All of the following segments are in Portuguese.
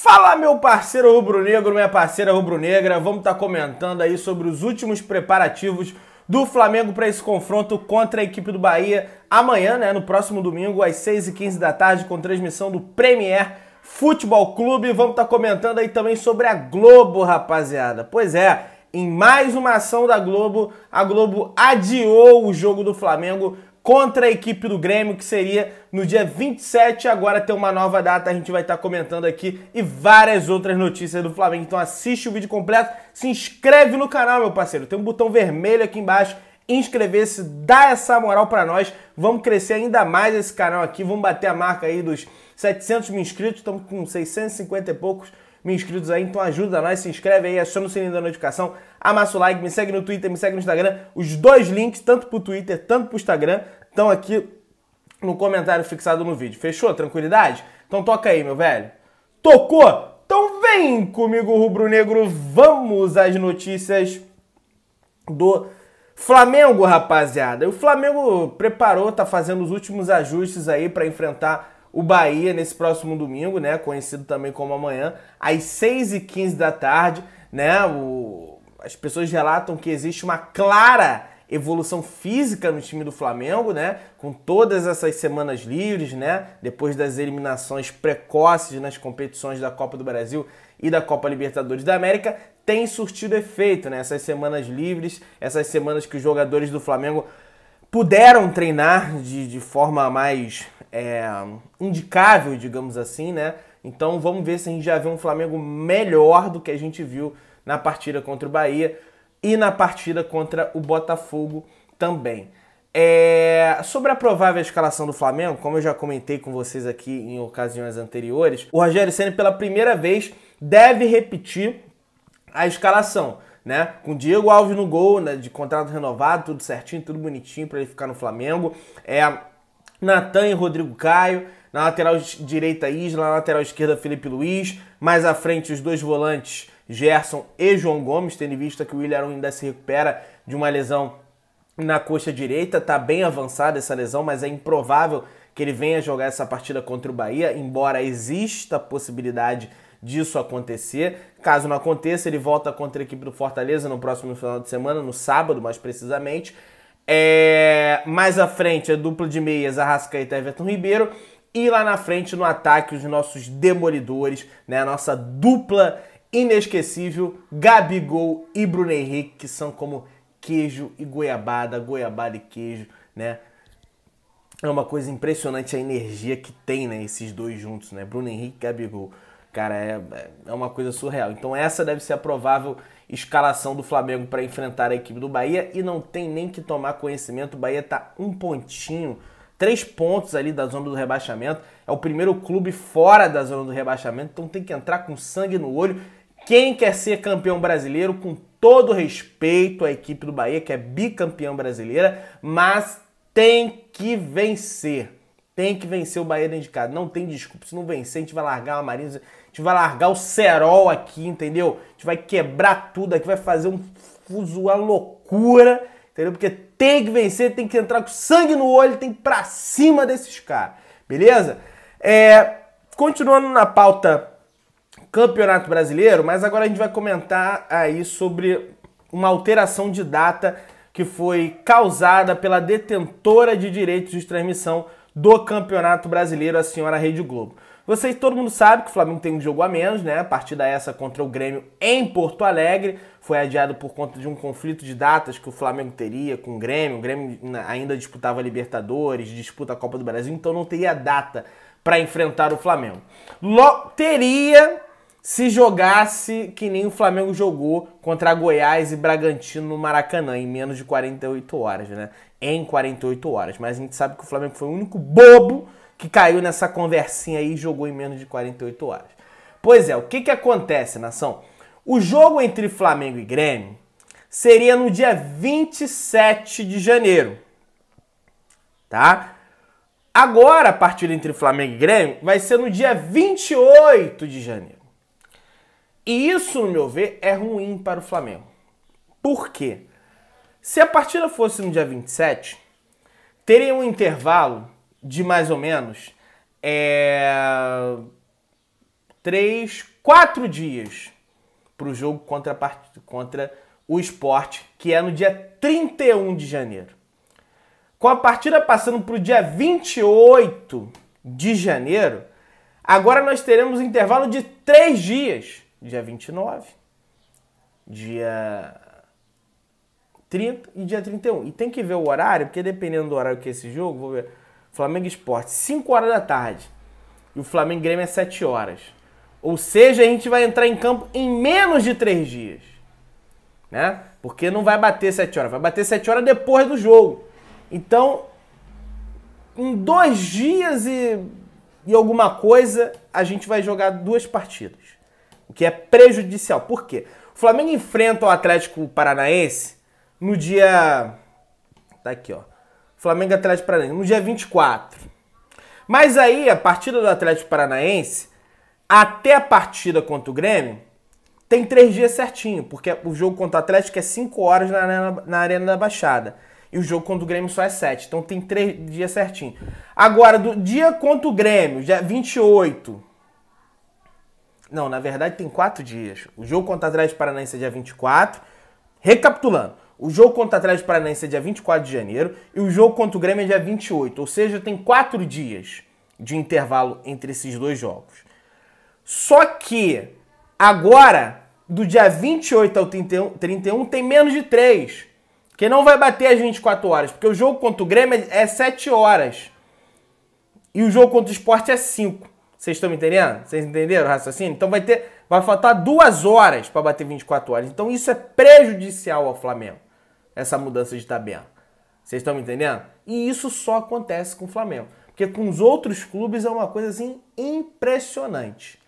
Fala, meu parceiro rubro-negro, minha parceira rubro-negra. Vamos estar tá comentando aí sobre os últimos preparativos do Flamengo para esse confronto contra a equipe do Bahia amanhã, né, no próximo domingo, às 6h15 da tarde, com transmissão do Premier Futebol Clube. Vamos estar tá comentando aí também sobre a Globo, rapaziada. Pois é, em mais uma ação da Globo, a Globo adiou o jogo do Flamengo contra a equipe do Grêmio, que seria no dia 27. Agora tem uma nova data, a gente vai estar comentando aqui e várias outras notícias do Flamengo. Então assiste o vídeo completo, se inscreve no canal, meu parceiro. Tem um botão vermelho aqui embaixo inscrever-se, dá essa moral para nós. Vamos crescer ainda mais esse canal aqui, vamos bater a marca aí dos 700 mil inscritos, estamos com 650 e poucos mil inscritos aí. Então ajuda nós, se inscreve aí, aciona o sininho da notificação, amassa o like, me segue no Twitter, me segue no Instagram. Os dois links, tanto pro Twitter, tanto pro Instagram, estão aqui no comentário fixado no vídeo. Fechou? Tranquilidade? Então toca aí, meu velho. Tocou? Então vem comigo, rubro-negro. Vamos às notícias do Flamengo, rapaziada. O Flamengo preparou, tá fazendo os últimos ajustes aí para enfrentar o Bahia nesse próximo domingo, né? Conhecido também como amanhã, às 6h15 da tarde, né? O... As pessoas relatam que existe uma clara evolução física no time do Flamengo, né? Com todas essas semanas livres, né? Depois das eliminações precoces nas competições da Copa do Brasil e da Copa Libertadores da América, tem surtido efeito, né? Essas semanas livres, essas semanas que os jogadores do Flamengo puderam treinar de, de forma mais é, indicável, digamos assim, né? Então vamos ver se a gente já vê um Flamengo melhor do que a gente viu na partida contra o Bahia e na partida contra o Botafogo também. É, sobre a provável escalação do Flamengo, como eu já comentei com vocês aqui em ocasiões anteriores, o Rogério Senna pela primeira vez deve repetir a escalação, né? Com Diego Alves no gol, né, de contrato renovado, tudo certinho, tudo bonitinho para ele ficar no Flamengo. É, Natan e Rodrigo Caio. Na lateral direita, Isla. Na lateral esquerda, Felipe Luiz. Mais à frente, os dois volantes, Gerson e João Gomes, tendo em vista que o Willian ainda se recupera de uma lesão na coxa direita. Está bem avançada essa lesão, mas é improvável que ele venha jogar essa partida contra o Bahia, embora exista a possibilidade disso acontecer. Caso não aconteça, ele volta contra a equipe do Fortaleza no próximo final de semana, no sábado mais precisamente. É, mais à frente, a dupla de meias, Arrascaeta e Everton Ribeiro. E lá na frente, no ataque, os nossos demolidores, né? A nossa dupla inesquecível, Gabigol e Bruno Henrique, que são como queijo e goiabada, goiabada e queijo, né? É uma coisa impressionante a energia que tem, né? Esses dois juntos, né? Bruno Henrique e Gabigol. Cara, é, é uma coisa surreal. Então essa deve ser a provável escalação do Flamengo para enfrentar a equipe do Bahia e não tem nem que tomar conhecimento. O Bahia está um pontinho, três pontos ali da zona do rebaixamento. É o primeiro clube fora da zona do rebaixamento, então tem que entrar com sangue no olho. Quem quer ser campeão brasileiro, com todo respeito à equipe do Bahia, que é bicampeão brasileira, mas tem que vencer. Tem que vencer o Bahia dentro de casa. Não tem desculpa. Se não vencer, a gente vai largar uma Marisa gente vai largar o cerol aqui, entendeu? A gente vai quebrar tudo aqui, vai fazer um fuso a loucura, entendeu? Porque tem que vencer, tem que entrar com sangue no olho, tem que ir pra cima desses caras, beleza? É, continuando na pauta Campeonato Brasileiro, mas agora a gente vai comentar aí sobre uma alteração de data que foi causada pela detentora de direitos de transmissão do Campeonato Brasileiro, a senhora Rede Globo. Vocês, todo mundo sabe que o Flamengo tem um jogo a menos, né? A partida essa contra o Grêmio em Porto Alegre foi adiado por conta de um conflito de datas que o Flamengo teria com o Grêmio. O Grêmio ainda disputava Libertadores, disputa a Copa do Brasil, então não teria data para enfrentar o Flamengo. Lo teria se jogasse que nem o Flamengo jogou contra Goiás e Bragantino no Maracanã, em menos de 48 horas, né? Em 48 horas. Mas a gente sabe que o Flamengo foi o único bobo que caiu nessa conversinha aí e jogou em menos de 48 horas. Pois é, o que, que acontece, nação? O jogo entre Flamengo e Grêmio seria no dia 27 de janeiro, tá? Agora a partida entre Flamengo e Grêmio vai ser no dia 28 de janeiro. E isso, no meu ver, é ruim para o Flamengo. Por quê? Se a partida fosse no dia 27, teria um intervalo de mais ou menos é, três, quatro dias para o jogo contra, a part... contra o esporte, que é no dia 31 de janeiro. Com a partida passando para o dia 28 de janeiro, agora nós teremos um intervalo de três dias dia 29, dia 30 e dia 31. E tem que ver o horário, porque dependendo do horário que é esse jogo, vou ver. Flamengo Esporte, 5 horas da tarde. E o Flamengo Grêmio é 7 horas. Ou seja, a gente vai entrar em campo em menos de 3 dias. Né? Porque não vai bater 7 horas, vai bater 7 horas depois do jogo. Então, em dois dias e, e alguma coisa, a gente vai jogar duas partidas o que é prejudicial. Por quê? O Flamengo enfrenta o Atlético Paranaense no dia. Tá aqui, ó. Flamengo Atlético Paranaense, no dia 24. Mas aí, a partida do Atlético Paranaense, até a partida contra o Grêmio, tem três dias certinho, porque o jogo contra o Atlético é cinco horas na arena, na arena, da Baixada. E o jogo contra o Grêmio só é 7. Então tem três dias certinho. Agora, do dia contra o Grêmio, dia 28, não, na verdade tem quatro dias. O jogo contra o Atlético Paranaense é dia 24. Recapitulando, o jogo contra o Atlético Paranaense é dia 24 de janeiro e o jogo contra o Grêmio é dia 28. Ou seja, tem quatro dias de intervalo entre esses dois jogos. Só que agora, do dia 28 ao 31, 31 tem menos de três. Que não vai bater às 24 horas, porque o jogo contra o Grêmio é 7 horas. E o jogo contra o esporte é 5. Vocês estão me entendendo? Vocês entenderam o raciocínio? Então vai ter, vai faltar duas horas para bater 24 horas. Então isso é prejudicial ao Flamengo, essa mudança de tabela. Vocês estão me entendendo? E isso só acontece com o Flamengo, porque com os outros clubes é uma coisa assim impressionante,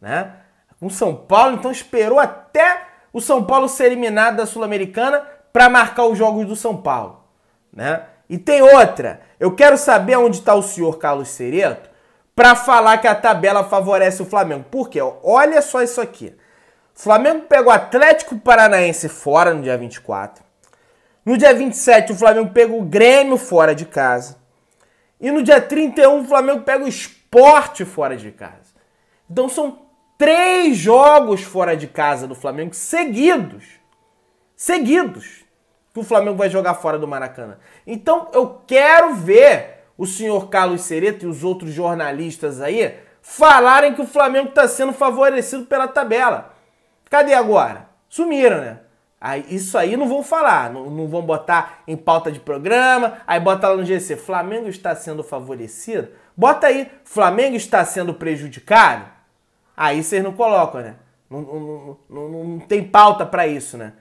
né? Com São Paulo, então esperou até o São Paulo ser eliminado da Sul-Americana para marcar os jogos do São Paulo, né? E tem outra. Eu quero saber onde está o senhor Carlos Cereto para falar que a tabela favorece o Flamengo. Por quê? Olha só isso aqui. Flamengo pega o Atlético Paranaense fora no dia 24. No dia 27, o Flamengo pega o Grêmio fora de casa. E no dia 31, o Flamengo pega o Esporte fora de casa. Então são três jogos fora de casa do Flamengo seguidos. Seguidos. Que o Flamengo vai jogar fora do Maracanã. Então eu quero ver o senhor Carlos Sereto e os outros jornalistas aí falarem que o Flamengo está sendo favorecido pela tabela. Cadê agora? Sumiram, né? Aí, isso aí não vão falar, não, não, vão botar em pauta de programa, aí bota lá no GC, Flamengo está sendo favorecido? Bota aí, Flamengo está sendo prejudicado? Aí vocês não colocam, né? Não, não, não tem pauta para isso, né?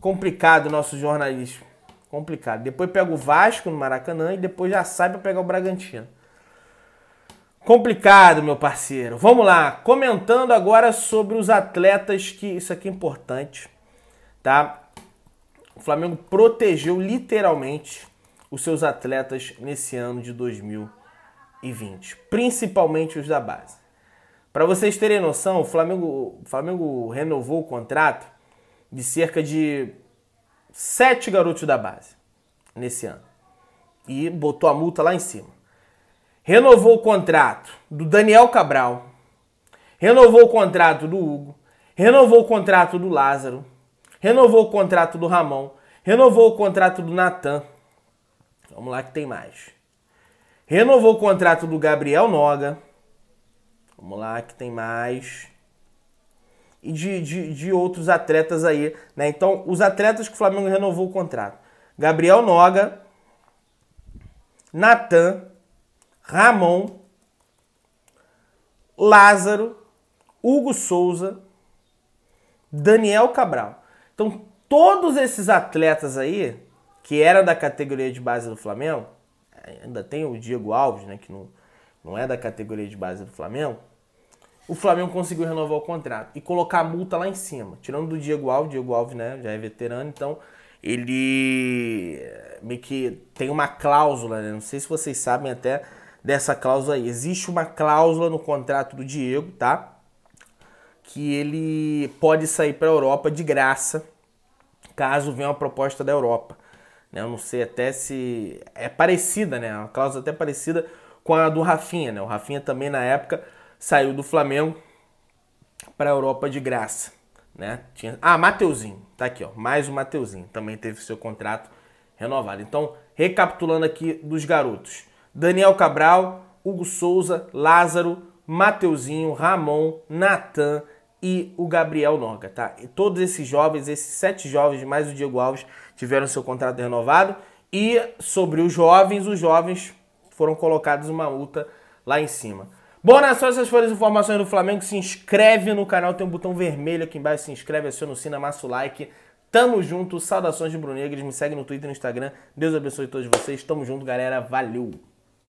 Complicado nosso jornalismo. Complicado. Depois pega o Vasco no Maracanã e depois já sai para pegar o Bragantino. Complicado, meu parceiro. Vamos lá, comentando agora sobre os atletas que isso aqui é importante, tá? O Flamengo protegeu literalmente os seus atletas nesse ano de 2020, principalmente os da base. Para vocês terem noção, o Flamengo, o Flamengo renovou o contrato de cerca de sete garotos da base nesse ano. E botou a multa lá em cima. Renovou o contrato do Daniel Cabral. Renovou o contrato do Hugo. Renovou o contrato do Lázaro. Renovou o contrato do Ramon. Renovou o contrato do Natan. Vamos lá que tem mais. Renovou o contrato do Gabriel Noga. Vamos lá que tem mais de, de, de outros atletas aí. Né? Então, os atletas que o Flamengo renovou o contrato. Gabriel Noga, Natan, Ramon, Lázaro, Hugo Souza, Daniel Cabral. Então, todos esses atletas aí, que era da categoria de base do Flamengo, ainda tem o Diego Alves, né, que não, não é da categoria de base do Flamengo, o Flamengo conseguiu renovar o contrato e colocar a multa lá em cima. Tirando do Diego Alves, Diego Alves né, já é veterano, então ele eh, meio que tem uma cláusula, né? não sei se vocês sabem até dessa cláusula aí. Existe uma cláusula no contrato do Diego, tá? Que ele pode sair para a Europa de graça caso venha uma proposta da Europa. Né? Eu não sei até se é parecida, né? É uma cláusula até parecida com a do Rafinha, né? O Rafinha também na época saiu do Flamengo para a Europa de graça, né? Tinha... Ah, Mateuzinho, tá aqui, ó, mais o um Mateuzinho, também teve seu contrato renovado. Então, recapitulando aqui dos garotos: Daniel Cabral, Hugo Souza, Lázaro, Mateuzinho, Ramon, Natan e o Gabriel Norga, tá? E todos esses jovens, esses sete jovens, mais o Diego Alves, tiveram seu contrato renovado. E sobre os jovens, os jovens foram colocados uma multa lá em cima. Bora só essas foram as informações do Flamengo. Se inscreve no canal, tem um botão vermelho aqui embaixo. Se inscreve, aciona o sino, amassa o like. Tamo junto, saudações de Brunegres. Me segue no Twitter e no Instagram. Deus abençoe todos vocês. Tamo junto, galera. Valeu!